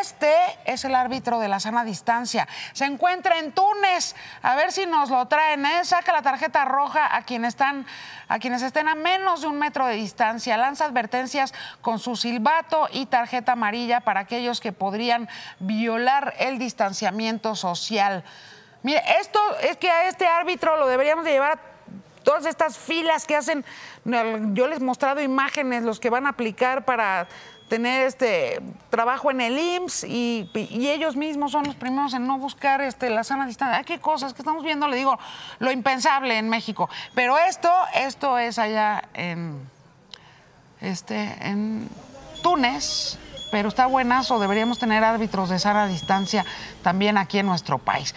Este es el árbitro de la sana distancia. Se encuentra en Túnez. A ver si nos lo traen. ¿eh? Saca la tarjeta roja a, quienes están, a quienes estén a menos de un metro de distancia. Lanza advertencias con su silbato y tarjeta amarilla para aquellos que podrían violar el distanciamiento social. Mire, esto es que a este árbitro lo deberíamos llevar todas estas filas que hacen, yo les he mostrado imágenes, los que van a aplicar para tener este trabajo en el IMSS y, ellos mismos son los primeros en no buscar este, la sana distancia. qué cosas que estamos viendo, le digo, lo impensable en México. Pero esto, esto es allá en, este, en Túnez, pero está buenazo, deberíamos tener árbitros de sana distancia también aquí en nuestro país.